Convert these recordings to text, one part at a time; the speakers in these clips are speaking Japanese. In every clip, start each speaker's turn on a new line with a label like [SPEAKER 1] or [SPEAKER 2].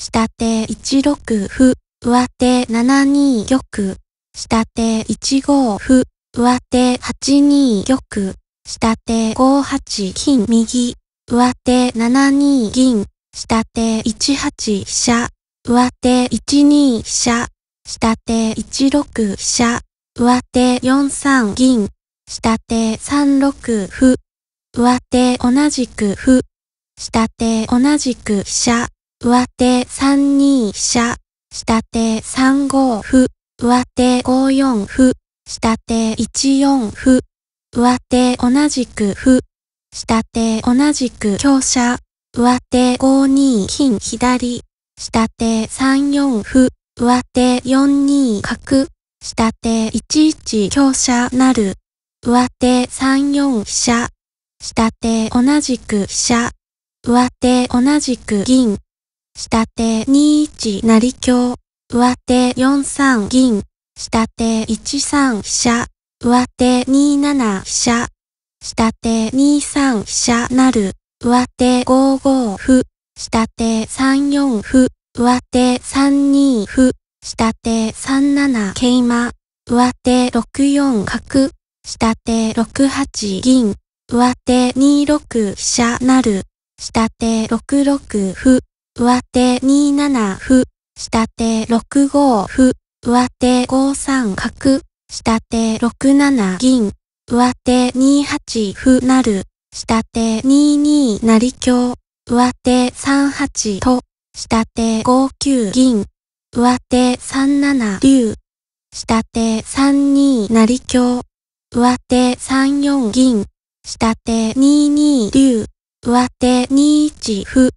[SPEAKER 1] 下手1 6歩、上手7 2玉、下手1 5歩、上手8 2玉、下手5 8金右、上手7 2銀、下手1 8飛車、上手1 2飛車、下手1 6飛車、上手4 3銀、下手3 6歩、上手同じく歩、下手同じく飛車、上手3二飛車、下手3五歩、上手5四歩、下手1四歩、上手同じく歩、下手同じく強者、上手5二金左、下手3四歩、上手4二角、下手1一強者なる、上手3四飛車、下手同じく飛車、上手同じく銀、下手2一成香、上手4三銀、下手1三飛車、上手2七飛車、下手2三飛車なる、上手5五歩、下手3四歩、上手3二歩、下手3七桂馬、上手6四角、下手6八銀、上手2六飛車なる、下手6六歩、上手2七歩、下手6五歩、上手5三角、下手6七銀、上手2八歩なる、下手2二成香、上手3八と、下手5九銀、上手3七竜、下手3二成香、上手3四銀、下手2二竜、上手2一歩、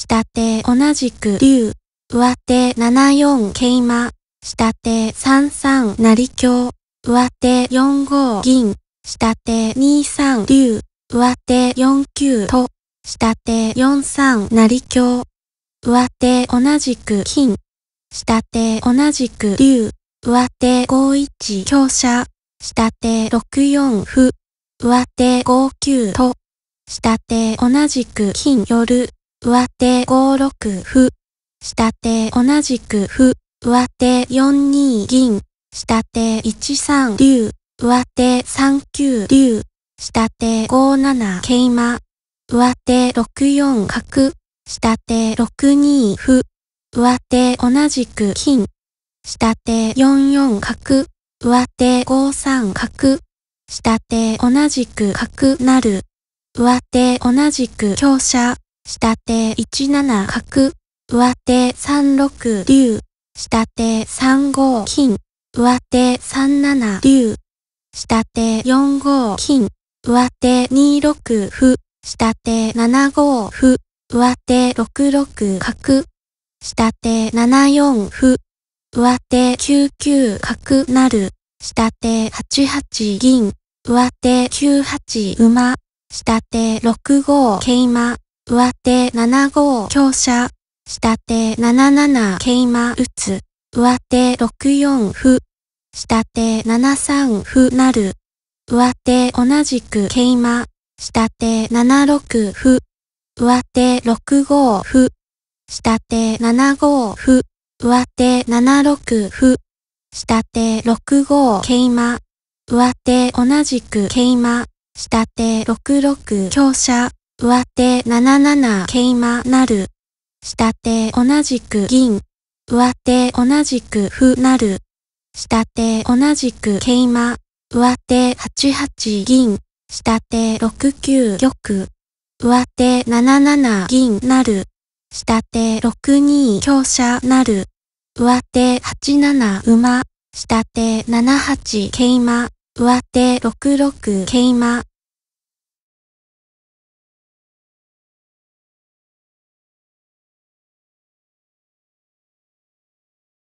[SPEAKER 1] 下手同じく竜、上手7四桂馬、下手3三成香、上手4五銀、下手2三竜、上手4九と、下手4三成香、上手同じく金、下手同じく竜、上手5一香車、下手6四歩、上手5九と、下手同じく金寄る、上手5六歩、下手同じく歩、上手4二銀、下手1三竜、上手3九竜、下手5七桂馬、上手6四角、下手6二歩、上手同じく金、下手4四角、上手5三角、下手同じく角なる、上手同じく強者、下手17角、上手3六竜、下手3五金、上手3七竜、下手4五金、上手2六歩、下手7五歩、上手6六角、下手7四歩、上手9九角なる、下手8八銀、上手9八馬、下手6五桂馬。上手7五強者、下手7七桂馬打つ、上手6四歩、下手7三歩なる、上手同じく桂馬、下手7六歩、上手6五歩、下手7五歩、上手7六歩、下手6五桂馬、上手同じく桂馬、下手6六強者、上手7七桂馬なる。下手同じく銀。上手同じく歩なる。下手同じく桂馬。上手8八銀。下手6九玉。上手7七銀なる。下手6二香車なる。上手8七馬。下手7八桂馬。上手6六桂馬。